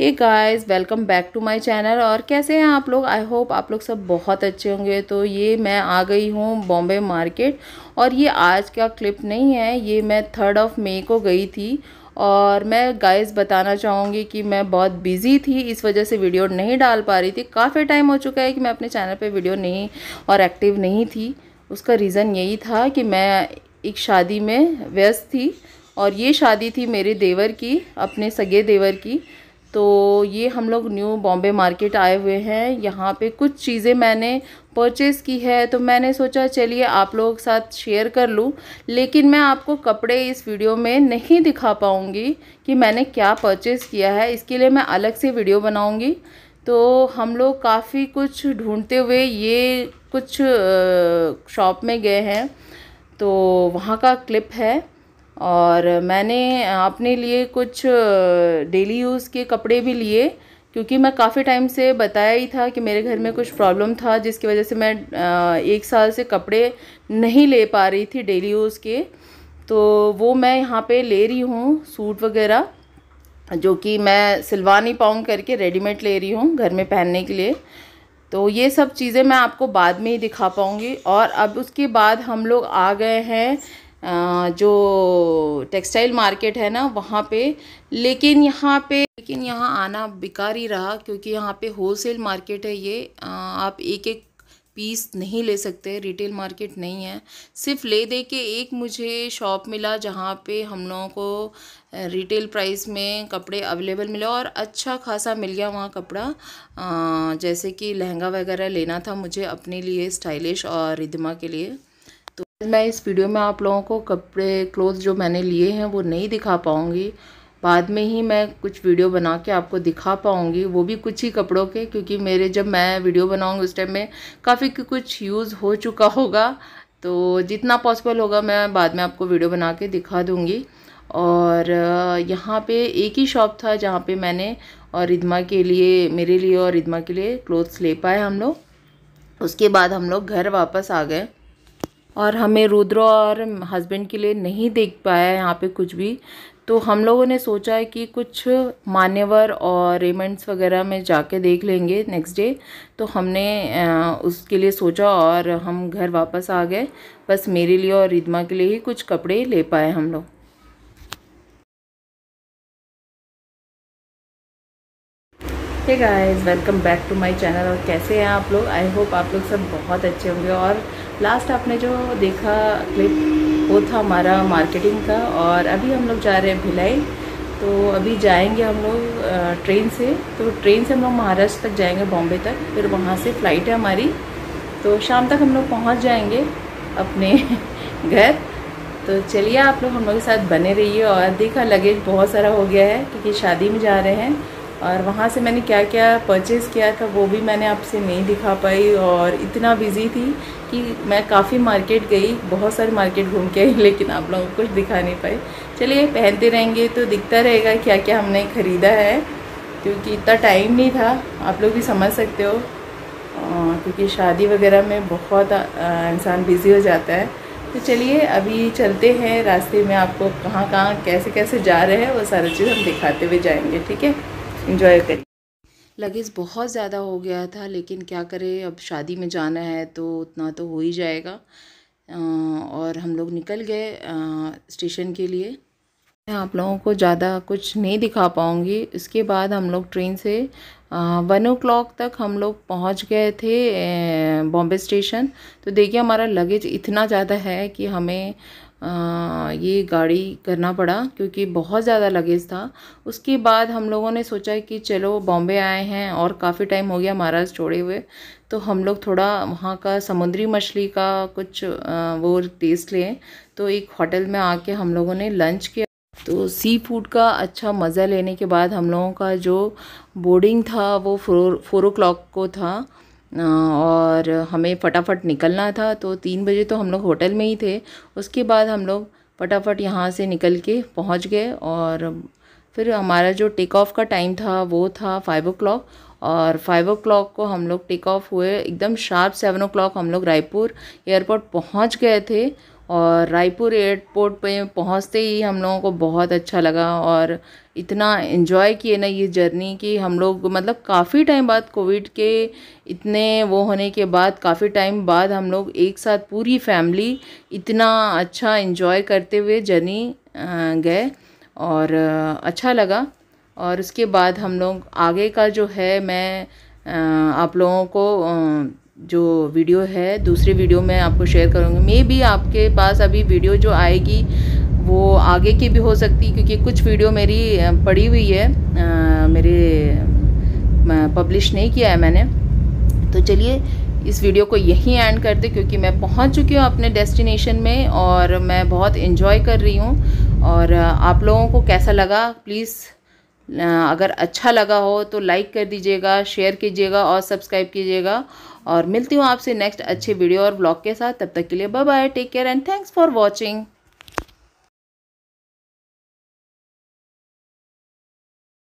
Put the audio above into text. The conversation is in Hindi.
hey guys welcome back to my channel और कैसे हैं आप लोग आई होप आप लोग सब बहुत अच्छे होंगे तो ये मैं आ गई हूँ बॉम्बे मार्केट और ये आज का क्लिप नहीं है ये मैं थर्ड ऑफ मई को गई थी और मैं गाइस बताना चाहूँगी कि मैं बहुत बिज़ी थी इस वजह से वीडियो नहीं डाल पा रही थी काफ़ी टाइम हो चुका है कि मैं अपने चैनल पर वीडियो नहीं और एक्टिव नहीं थी उसका रीज़न यही था कि मैं एक शादी में व्यस्त थी और ये शादी थी मेरे देवर की अपने सगे देवर की तो ये हम लोग न्यू बॉम्बे मार्केट आए हुए हैं यहाँ पे कुछ चीज़ें मैंने परचेज़ की है तो मैंने सोचा चलिए आप लोगों के साथ शेयर कर लूँ लेकिन मैं आपको कपड़े इस वीडियो में नहीं दिखा पाऊँगी कि मैंने क्या परचेज़ किया है इसके लिए मैं अलग से वीडियो बनाऊँगी तो हम लोग काफ़ी कुछ ढूंढते हुए ये कुछ शॉप में गए हैं तो वहाँ का क्लिप है और मैंने अपने लिए कुछ डेली यूज़ के कपड़े भी लिए क्योंकि मैं काफ़ी टाइम से बताया ही था कि मेरे घर में कुछ प्रॉब्लम था जिसकी वजह से मैं एक साल से कपड़े नहीं ले पा रही थी डेली यूज़ के तो वो मैं यहाँ पे ले रही हूँ सूट वगैरह जो कि मैं सिलवा नहीं पाऊँ करके रेडीमेड ले रही हूँ घर में पहनने के लिए तो ये सब चीज़ें मैं आपको बाद में ही दिखा पाऊँगी और अब उसके बाद हम लोग आ गए हैं जो टेक्सटाइल मार्केट है ना वहाँ पे लेकिन यहाँ पे लेकिन यहाँ आना बेकार ही रहा क्योंकि यहाँ पे होलसेल मार्केट है ये आप एक एक पीस नहीं ले सकते रिटेल मार्केट नहीं है सिर्फ ले दे के एक मुझे शॉप मिला जहाँ पे हम लोगों को रिटेल प्राइस में कपड़े अवेलेबल मिले और अच्छा खासा मिल गया वहाँ कपड़ा जैसे कि लहंगा वगैरह लेना था मुझे अपने लिए स्टाइलिश और रिदमा के लिए मैं इस वीडियो में आप लोगों को कपड़े क्लोथ जो मैंने लिए हैं वो नहीं दिखा पाऊँगी बाद में ही मैं कुछ वीडियो बना के आपको दिखा पाऊँगी वो भी कुछ ही कपड़ों के क्योंकि मेरे जब मैं वीडियो बनाऊँगी उस टाइम में काफ़ी कुछ यूज़ हो चुका होगा तो जितना पॉसिबल होगा मैं बाद में आपको वीडियो बना के दिखा दूँगी और यहाँ पे एक ही शॉप था जहाँ पे मैंने और रिदमा के लिए मेरे लिए और रिदमा के लिए क्लोथ्स ले पाए हम लोग उसके बाद हम लोग घर वापस आ गए और हमें रुद्र और हस्बैंड के लिए नहीं देख पाया यहाँ पे कुछ भी तो हम लोगों ने सोचा है कि कुछ मान्यवर और रेमेंट्स वगैरह में जाके देख लेंगे नेक्स्ट डे तो हमने उसके लिए सोचा और हम घर वापस आ गए बस मेरे लिए और रिदमा के लिए ही कुछ कपड़े ले पाए हम लोग है guys welcome back to my channel और कैसे हैं आप लोग आई होप आप लोग सब बहुत अच्छे होंगे और लास्ट आपने जो देखा क्लिप वो था हमारा मार्केटिंग का और अभी हम लोग जा रहे हैं भिलाई तो अभी जाएंगे हम लोग ट्रेन से तो ट्रेन से हम लोग महाराष्ट्र तक जाएंगे बॉम्बे तक फिर वहाँ से फ़्लाइट है हमारी तो शाम तक हम लोग पहुँच जाएंगे अपने घर तो चलिए आप लोग हम लोग के साथ बने रहिए और देखा लगेज बहुत सारा हो गया है क्योंकि शादी में जा रहे हैं और वहाँ से मैंने क्या क्या परचेज़ किया था वो भी मैंने आपसे नहीं दिखा पाई और इतना बिज़ी थी कि मैं काफ़ी मार्केट गई बहुत सारी मार्केट घूम के आई लेकिन आप लोगों को कुछ दिखा नहीं पाई चलिए पहनते रहेंगे तो दिखता रहेगा क्या क्या हमने ख़रीदा है क्योंकि इतना टाइम नहीं था आप लोग भी समझ सकते हो क्योंकि शादी वगैरह में बहुत इंसान बिज़ी हो जाता है तो चलिए अभी चलते हैं रास्ते में आपको कहाँ कहाँ कैसे कैसे जा रहे हैं वो सारा चीज़ हम दिखाते हुए जाएंगे ठीक है इंजॉय करिए लगेज बहुत ज़्यादा हो गया था लेकिन क्या करें अब शादी में जाना है तो उतना तो हो ही जाएगा और हम लोग निकल गए स्टेशन के लिए मैं आप लोगों को ज़्यादा कुछ नहीं दिखा पाऊँगी इसके बाद हम लोग ट्रेन से वन ओ क्लाक तक हम लोग पहुँच गए थे बॉम्बे स्टेशन तो देखिए हमारा लगेज इतना ज़्यादा है कि हमें ये गाड़ी करना पड़ा क्योंकि बहुत ज़्यादा लगेज था उसके बाद हम लोगों ने सोचा कि चलो बॉम्बे आए हैं और काफ़ी टाइम हो गया महाराज छोड़े हुए तो हम लोग थोड़ा वहाँ का समुद्री मछली का कुछ वो टेस्ट लें तो एक होटल में आके हम लोगों ने लंच किया तो सी फूड का अच्छा मज़ा लेने के बाद हम लोगों का जो बोर्डिंग था वो फोर फोर ओ को था और हमें फटाफट निकलना था तो तीन बजे तो हम लोग होटल में ही थे उसके बाद हम लोग फटाफट यहाँ से निकल के पहुँच गए और फिर हमारा जो टेक ऑफ़ का टाइम था वो था फाइव ओ और फाइव ओ क्लॉक को हम लोग टेक ऑफ हुए एकदम शार्प सेवन ओ क्लॉक हम लोग रायपुर एयरपोर्ट पहुंच गए थे और रायपुर एयरपोर्ट पे पहुंचते ही हम लोगों को बहुत अच्छा लगा और इतना इन्जॉय किए ना ये जर्नी कि हम लोग मतलब काफ़ी टाइम बाद कोविड के इतने वो होने के बाद काफ़ी टाइम बाद हम लोग एक साथ पूरी फैमिली इतना अच्छा इन्जॉय करते हुए जर्नी गए और अच्छा लगा और उसके बाद हम लोग आगे का जो है मैं आप लोगों को जो वीडियो है दूसरी वीडियो में आपको शेयर करूँगी मे भी आपके पास अभी वीडियो जो आएगी वो आगे की भी हो सकती क्योंकि कुछ वीडियो मेरी पड़ी हुई है मेरे पब्लिश नहीं किया है मैंने तो चलिए इस वीडियो को यहीं एंड कर दे क्योंकि मैं पहुंच चुकी हूँ अपने डेस्टिनेशन में और मैं बहुत इन्जॉय कर रही हूँ और आप लोगों को कैसा लगा प्लीज़ अगर अच्छा लगा हो तो लाइक कर दीजिएगा शेयर कीजिएगा और सब्सक्राइब कीजिएगा और मिलती हूँ आपसे नेक्स्ट अच्छे वीडियो और ब्लॉग के साथ तब तक के लिए bye bye take care and thanks for watching